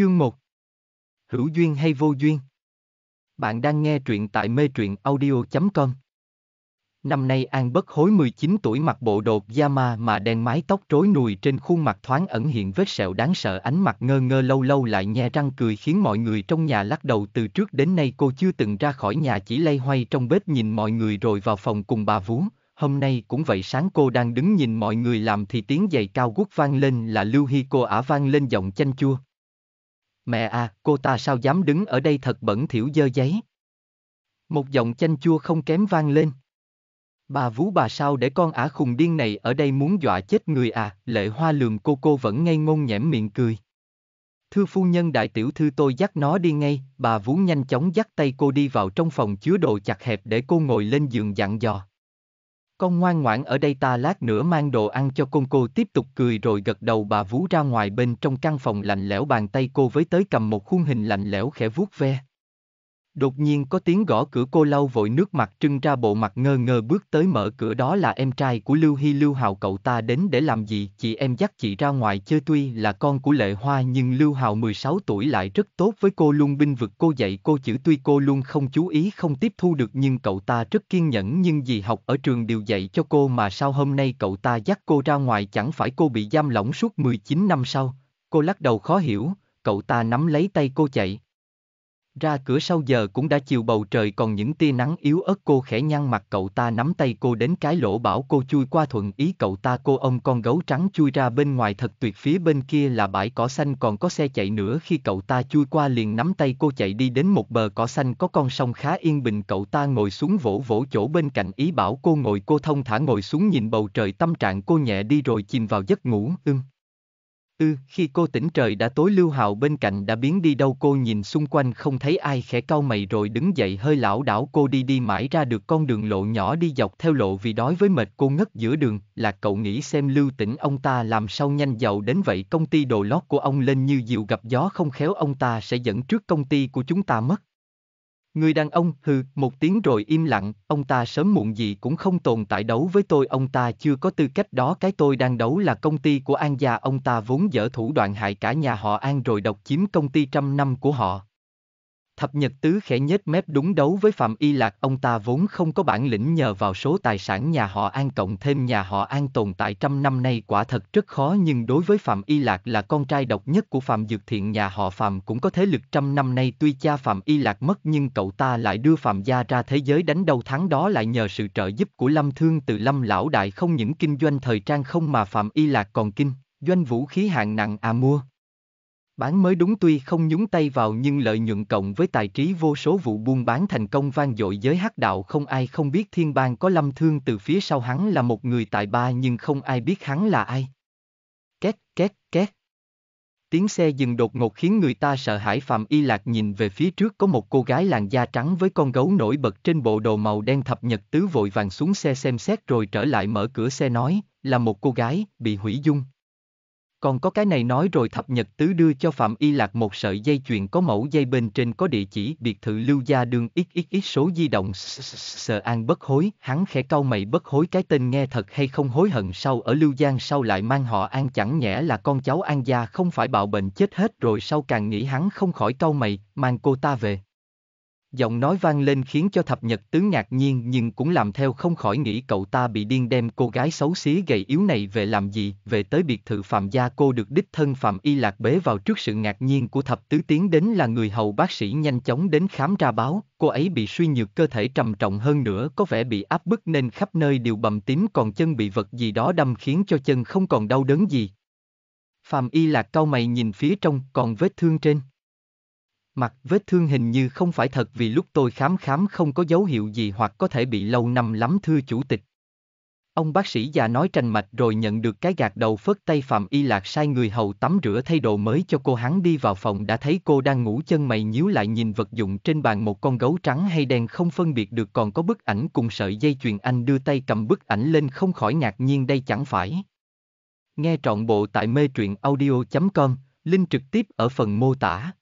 Chương 1 Hữu duyên hay vô duyên? Bạn đang nghe truyện tại mê truyện audio.com Năm nay An Bất Hối 19 tuổi mặc bộ đồ pyjama mà đen mái tóc rối nùi trên khuôn mặt thoáng ẩn hiện vết sẹo đáng sợ ánh mặt ngơ ngơ lâu lâu lại nhe răng cười khiến mọi người trong nhà lắc đầu từ trước đến nay cô chưa từng ra khỏi nhà chỉ lay hoay trong bếp nhìn mọi người rồi vào phòng cùng bà vú. Hôm nay cũng vậy sáng cô đang đứng nhìn mọi người làm thì tiếng giày cao guốc vang lên là Lưu Hi cô ả vang lên giọng chanh chua Mẹ à, cô ta sao dám đứng ở đây thật bẩn thỉu dơ giấy. Một giọng chanh chua không kém vang lên. Bà vú bà sao để con ả khùng điên này ở đây muốn dọa chết người à, lệ hoa lường cô cô vẫn ngây ngôn nhẽm miệng cười. Thưa phu nhân đại tiểu thư tôi dắt nó đi ngay, bà vú nhanh chóng dắt tay cô đi vào trong phòng chứa đồ chặt hẹp để cô ngồi lên giường dặn dò. Con ngoan ngoãn ở đây ta lát nữa mang đồ ăn cho con cô tiếp tục cười rồi gật đầu bà vú ra ngoài bên trong căn phòng lạnh lẽo bàn tay cô với tới cầm một khuôn hình lạnh lẽo khẽ vuốt ve. Đột nhiên có tiếng gõ cửa cô lau vội nước mặt trưng ra bộ mặt ngơ ngơ bước tới mở cửa đó là em trai của Lưu Hy Lưu Hào cậu ta đến để làm gì chị em dắt chị ra ngoài chơi tuy là con của Lệ Hoa nhưng Lưu Hào 16 tuổi lại rất tốt với cô luôn binh vực cô dạy cô chữ tuy cô luôn không chú ý không tiếp thu được nhưng cậu ta rất kiên nhẫn nhưng vì học ở trường đều dạy cho cô mà sao hôm nay cậu ta dắt cô ra ngoài chẳng phải cô bị giam lỏng suốt 19 năm sau. Cô lắc đầu khó hiểu, cậu ta nắm lấy tay cô chạy. Ra cửa sau giờ cũng đã chiều bầu trời còn những tia nắng yếu ớt cô khẽ nhăn mặt cậu ta nắm tay cô đến cái lỗ bảo cô chui qua thuận ý cậu ta cô ông con gấu trắng chui ra bên ngoài thật tuyệt phía bên kia là bãi cỏ xanh còn có xe chạy nữa khi cậu ta chui qua liền nắm tay cô chạy đi đến một bờ cỏ xanh có con sông khá yên bình cậu ta ngồi xuống vỗ vỗ chỗ bên cạnh ý bảo cô ngồi cô thông thả ngồi xuống nhìn bầu trời tâm trạng cô nhẹ đi rồi chìm vào giấc ngủ ưng. Ừ. Ừ, khi cô tỉnh trời đã tối Lưu Hào bên cạnh đã biến đi đâu cô nhìn xung quanh không thấy ai khẽ cau mày rồi đứng dậy hơi lảo đảo cô đi đi mãi ra được con đường lộ nhỏ đi dọc theo lộ vì đói với mệt cô ngất giữa đường là cậu nghĩ xem Lưu tỉnh ông ta làm sao nhanh giàu đến vậy công ty đồ lót của ông lên như diều gặp gió không khéo ông ta sẽ dẫn trước công ty của chúng ta mất. Người đàn ông, hừ, một tiếng rồi im lặng, ông ta sớm muộn gì cũng không tồn tại đấu với tôi, ông ta chưa có tư cách đó, cái tôi đang đấu là công ty của An gia, ông ta vốn dở thủ đoạn hại cả nhà họ An rồi độc chiếm công ty trăm năm của họ. Thập Nhật Tứ khẽ nhếch mép đúng đấu với Phạm Y Lạc, ông ta vốn không có bản lĩnh nhờ vào số tài sản nhà họ An cộng thêm nhà họ An tồn tại trăm năm nay quả thật rất khó nhưng đối với Phạm Y Lạc là con trai độc nhất của Phạm Dược Thiện nhà họ Phạm cũng có thế lực trăm năm nay tuy cha Phạm Y Lạc mất nhưng cậu ta lại đưa Phạm gia ra thế giới đánh đầu tháng đó lại nhờ sự trợ giúp của Lâm Thương từ Lâm Lão Đại không những kinh doanh thời trang không mà Phạm Y Lạc còn kinh, doanh vũ khí hạng nặng à mua, bán mới đúng tuy không nhúng tay vào nhưng lợi nhuận cộng với tài trí vô số vụ buôn bán thành công vang dội giới hắc đạo không ai không biết thiên bang có lâm thương từ phía sau hắn là một người tài ba nhưng không ai biết hắn là ai. Két, két, két. Tiếng xe dừng đột ngột khiến người ta sợ hãi Phạm Y Lạc nhìn về phía trước có một cô gái làn da trắng với con gấu nổi bật trên bộ đồ màu đen thập nhật tứ vội vàng xuống xe xem xét rồi trở lại mở cửa xe nói, là một cô gái, bị hủy dung. Còn có cái này nói rồi thập nhật tứ đưa cho Phạm Y Lạc một sợi dây chuyền có mẫu dây bên trên có địa chỉ biệt thự lưu gia đường xxx số di động sờ an bất hối, hắn khẽ cau mày bất hối cái tên nghe thật hay không hối hận sau ở lưu giang sau lại mang họ an chẳng nhẽ là con cháu an gia không phải bạo bệnh chết hết rồi sau càng nghĩ hắn không khỏi cau mày, mang cô ta về. Giọng nói vang lên khiến cho thập nhật tứ ngạc nhiên nhưng cũng làm theo không khỏi nghĩ cậu ta bị điên đem cô gái xấu xí gầy yếu này về làm gì, về tới biệt thự phạm gia cô được đích thân phạm y lạc bế vào trước sự ngạc nhiên của thập tứ tiến đến là người hầu bác sĩ nhanh chóng đến khám ra báo, cô ấy bị suy nhược cơ thể trầm trọng hơn nữa có vẻ bị áp bức nên khắp nơi đều bầm tím còn chân bị vật gì đó đâm khiến cho chân không còn đau đớn gì. Phạm y lạc cau mày nhìn phía trong còn vết thương trên. Mặt vết thương hình như không phải thật vì lúc tôi khám khám không có dấu hiệu gì hoặc có thể bị lâu năm lắm thưa chủ tịch. Ông bác sĩ già nói trành mạch rồi nhận được cái gạt đầu phất tay Phạm Y Lạc sai người hầu tắm rửa thay đồ mới cho cô hắn đi vào phòng đã thấy cô đang ngủ chân mày nhíu lại nhìn vật dụng trên bàn một con gấu trắng hay đen không phân biệt được còn có bức ảnh cùng sợi dây chuyền anh đưa tay cầm bức ảnh lên không khỏi ngạc nhiên đây chẳng phải. Nghe trọn bộ tại mê truyện audio.com, link trực tiếp ở phần mô tả.